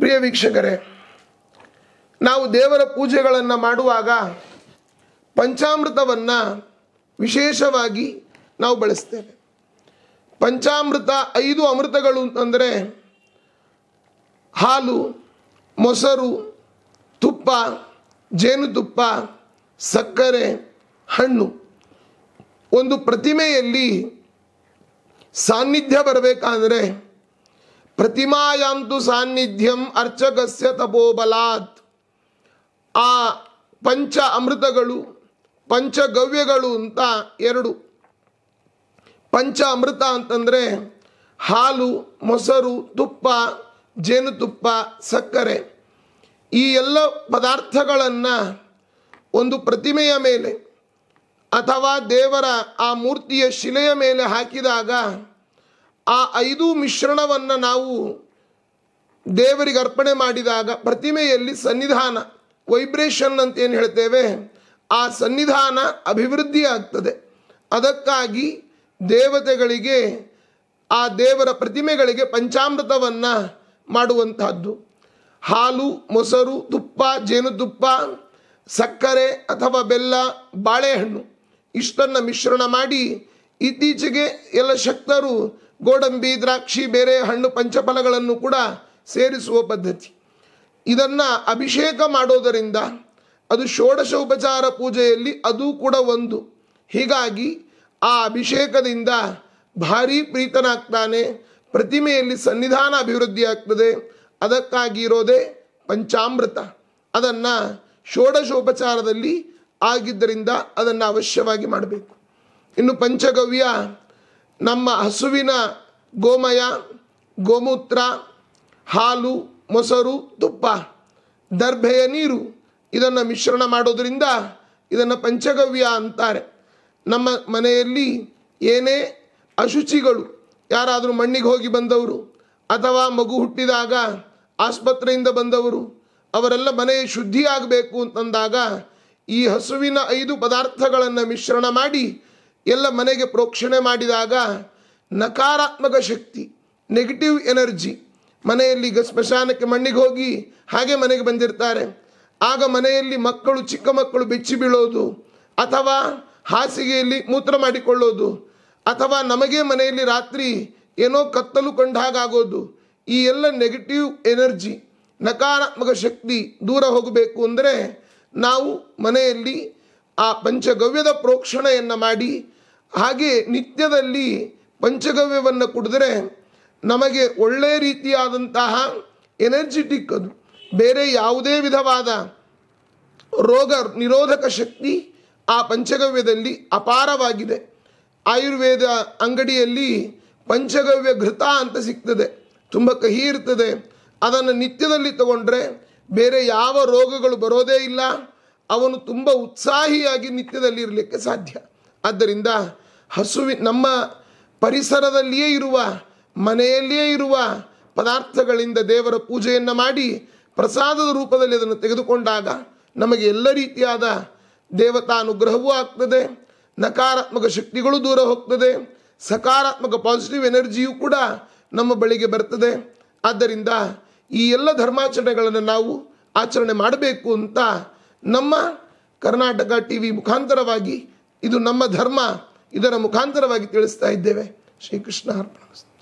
ಪ್ರಿಯ ವೀಕ್ಷಕರೇ ನಾವು ದೇವರ ಪೂಜೆಗಳನ್ನು ಮಾಡುವಾಗ ಪಂಚಾಮೃತವನ್ನು ವಿಶೇಷವಾಗಿ ನಾವು ಬಳಸ್ತೇವೆ ಪಂಚಾಮೃತ ಐದು ಅಮೃತಗಳು ಅಂದರೆ ಹಾಲು ಮೊಸರು ತುಪ್ಪ ಜೇನುತುಪ್ಪ ಸಕ್ಕರೆ ಹಣ್ಣು ಒಂದು ಪ್ರತಿಮೆಯಲ್ಲಿ ಸಾನ್ನಿಧ್ಯ ಬರಬೇಕಾದರೆ ಪ್ರತಿಮಾಯಾಂತು ಸಾನ್ನಿಧ್ಯಂ ಅರ್ಚಕಸ್ಯ ತಪೋಬಲಾತ್ ಆ ಪಂಚ ಅಮೃತಗಳು ಪಂಚಗವ್ಯಗಳು ಅಂತ ಎರಡು ಪಂಚ ಅಮೃತ ಅಂತಂದರೆ ಹಾಲು ಮೊಸರು ತುಪ್ಪ ಜೇನುತುಪ್ಪ ಸಕ್ಕರೆ ಈ ಎಲ್ಲ ಪದಾರ್ಥಗಳನ್ನು ಒಂದು ಪ್ರತಿಮೆಯ ಮೇಲೆ ಅಥವಾ ದೇವರ ಆ ಮೂರ್ತಿಯ ಶಿಲೆಯ ಮೇಲೆ ಹಾಕಿದಾಗ ಆ ಐದು ಮಿಶ್ರಣವನ್ನು ನಾವು ದೇವರಿಗೆ ಅರ್ಪಣೆ ಮಾಡಿದಾಗ ಪ್ರತಿಮೆಯಲ್ಲಿ ಸನ್ನಿಧಾನ ವೈಬ್ರೇಷನ್ ಅಂತ ಏನು ಹೇಳ್ತೇವೆ ಆ ಸನ್ನಿಧಾನ ಅಭಿವೃದ್ಧಿ ಆಗ್ತದೆ ಅದಕ್ಕಾಗಿ ದೇವತೆಗಳಿಗೆ ಆ ದೇವರ ಪ್ರತಿಮೆಗಳಿಗೆ ಪಂಚಾಮೃತವನ್ನು ಮಾಡುವಂತಹದ್ದು ಹಾಲು ಮೊಸರು ತುಪ್ಪ ಜೇನುತುಪ್ಪ ಸಕ್ಕರೆ ಅಥವಾ ಬೆಲ್ಲ ಬಾಳೆಹಣ್ಣು ಇಷ್ಟನ್ನು ಮಿಶ್ರಣ ಮಾಡಿ ಇತ್ತೀಚೆಗೆ ಎಲ್ಲ ಶಕ್ತರು ಗೋಡಂಬಿ ದ್ರಾಕ್ಷಿ ಬೇರೆ ಹಣ್ಣು ಪಂಚಫಲಗಳನ್ನು ಕೂಡ ಸೇರಿಸುವ ಪದ್ಧತಿ ಇದನ್ನು ಅಭಿಷೇಕ ಮಾಡೋದರಿಂದ ಅದು ಷೋಡಶ ಉಪಚಾರ ಪೂಜೆಯಲ್ಲಿ ಅದು ಕೂಡ ಒಂದು ಹೀಗಾಗಿ ಆ ಅಭಿಷೇಕದಿಂದ ಭಾರೀ ಪ್ರೀತನಾಗ್ತಾನೆ ಪ್ರತಿಮೆಯಲ್ಲಿ ಸನ್ನಿಧಾನ ಅಭಿವೃದ್ಧಿ ಆಗ್ತದೆ ಅದಕ್ಕಾಗಿರೋದೇ ಪಂಚಾಮೃತ ಅದನ್ನು ಷೋಡಶೋಪಚಾರದಲ್ಲಿ ಆಗಿದ್ದರಿಂದ ಅದನ್ನು ಅವಶ್ಯವಾಗಿ ಮಾಡಬೇಕು ಇನ್ನು ಪಂಚಗವ್ಯ ನಮ್ಮ ಹಸುವಿನ ಗೋಮಯ ಗೋಮೂತ್ರ ಹಾಲು ಮೊಸರು ತುಪ್ಪ ದರ್ಭೆಯ ನೀರು ಇದನ್ನು ಮಿಶ್ರಣ ಮಾಡೋದರಿಂದ ಇದನ್ನು ಪಂಚಗವ್ಯ ಅಂತಾರೆ ನಮ್ಮ ಮನೆಯಲ್ಲಿ ಏನೇ ಅಶುಚಿಗಳು ಯಾರಾದರೂ ಮಣ್ಣಿಗೆ ಹೋಗಿ ಬಂದವರು ಅಥವಾ ಮಗು ಹುಟ್ಟಿದಾಗ ಆಸ್ಪತ್ರೆಯಿಂದ ಬಂದವರು ಅವರೆಲ್ಲ ಮನೆ ಶುದ್ಧಿಯಾಗಬೇಕು ಅಂತಂದಾಗ ಈ ಹಸುವಿನ ಐದು ಪದಾರ್ಥಗಳನ್ನು ಮಿಶ್ರಣ ಮಾಡಿ ಎಲ್ಲ ಮನೆಗೆ ಪ್ರೋಕ್ಷಣೆ ಮಾಡಿದಾಗ ನಕಾರಾತ್ಮಕ ಶಕ್ತಿ ನೆಗೆಟಿವ್ ಎನರ್ಜಿ ಮನೆಯಲ್ಲಿ ಈಗ ಸ್ಮಶಾನಕ್ಕೆ ಮಣ್ಣಿಗೆ ಹೋಗಿ ಹಾಗೆ ಮನೆಗೆ ಬಂದಿರ್ತಾರೆ ಆಗ ಮನೆಯಲ್ಲಿ ಮಕ್ಕಳು ಚಿಕ್ಕ ಮಕ್ಕಳು ಬೆಚ್ಚಿ ಬೀಳೋದು ಅಥವಾ ಹಾಸಿಗೆಯಲ್ಲಿ ಮೂತ್ರ ಮಾಡಿಕೊಳ್ಳೋದು ಅಥವಾ ನಮಗೆ ಮನೆಯಲ್ಲಿ ರಾತ್ರಿ ಏನೋ ಕತ್ತಲು ಹಾಗಾಗೋದು ಈ ಎಲ್ಲ ನೆಗೆಟಿವ್ ಎನರ್ಜಿ ನಕಾರಾತ್ಮಕ ಶಕ್ತಿ ದೂರ ಹೋಗಬೇಕು ಅಂದರೆ ನಾವು ಮನೆಯಲ್ಲಿ ಆ ಪಂಚಗವ್ಯದ ಪ್ರೋಕ್ಷಣೆಯನ್ನು ಮಾಡಿ ಹಾಗೆ ನಿತ್ಯದಲ್ಲಿ ಪಂಚಗವ್ಯವನ್ನು ಕುಡಿದ್ರೆ ನಮಗೆ ಒಳ್ಳೆಯ ರೀತಿಯಾದಂತಹ ಎನರ್ಜಿಟಿಕ್ ಅದು ಬೇರೆ ಯಾವುದೇ ವಿಧವಾದ ರೋಗ ನಿರೋಧಕ ಶಕ್ತಿ ಆ ಪಂಚಗವ್ಯದಲ್ಲಿ ಅಪಾರವಾಗಿದೆ ಆಯುರ್ವೇದ ಅಂಗಡಿಯಲ್ಲಿ ಪಂಚಗವ್ಯ ಘೃತ ಅಂತ ಸಿಗ್ತದೆ ತುಂಬ ಕಹಿ ಇರ್ತದೆ ಅದನ್ನು ನಿತ್ಯದಲ್ಲಿ ತಗೊಂಡ್ರೆ ಬೇರೆ ಯಾವ ರೋಗಗಳು ಬರೋದೇ ಇಲ್ಲ ಅವನು ತುಂಬ ಉತ್ಸಾಹಿಯಾಗಿ ನಿತ್ಯದಲ್ಲಿ ಇರಲಿಕ್ಕೆ ಸಾಧ್ಯ ಆದ್ದರಿಂದ ಹಸುವಿ ನಮ್ಮ ಪರಿಸರದಲ್ಲಿಯೇ ಇರುವ ಮನೆಯಲ್ಲಿಯೇ ಇರುವ ಪದಾರ್ಥಗಳಿಂದ ದೇವರ ಪೂಜೆಯನ್ನು ಮಾಡಿ ಪ್ರಸಾದದ ರೂಪದಲ್ಲಿ ಅದನ್ನು ತೆಗೆದುಕೊಂಡಾಗ ನಮಗೆ ಎಲ್ಲ ರೀತಿಯಾದ ದೇವತಾ ಅನುಗ್ರಹವೂ ಆಗ್ತದೆ ನಕಾರಾತ್ಮಕ ಶಕ್ತಿಗಳು ದೂರ ಹೋಗ್ತದೆ ಸಕಾರಾತ್ಮಕ ಪಾಸಿಟಿವ್ ಎನರ್ಜಿಯೂ ಕೂಡ ನಮ್ಮ ಬಳಿಗೆ ಬರ್ತದೆ ಆದ್ದರಿಂದ ಈ ಎಲ್ಲ ಧರ್ಮಾಚರಣೆಗಳನ್ನು ನಾವು ಆಚರಣೆ ಮಾಡಬೇಕು ಅಂತ ನಮ್ಮ ಕರ್ನಾಟಕ ಟಿ ವಿ ಮುಖಾಂತರವಾಗಿ ಇದು ನಮ್ಮ ಧರ್ಮ ಇದರ ಮುಖಾಂತರವಾಗಿ ತಿಳಿಸ್ತಾ ಇದ್ದೇವೆ ಶ್ರೀಕೃಷ್ಣ ಅರ್ಪಣಿಸ್ತಾರೆ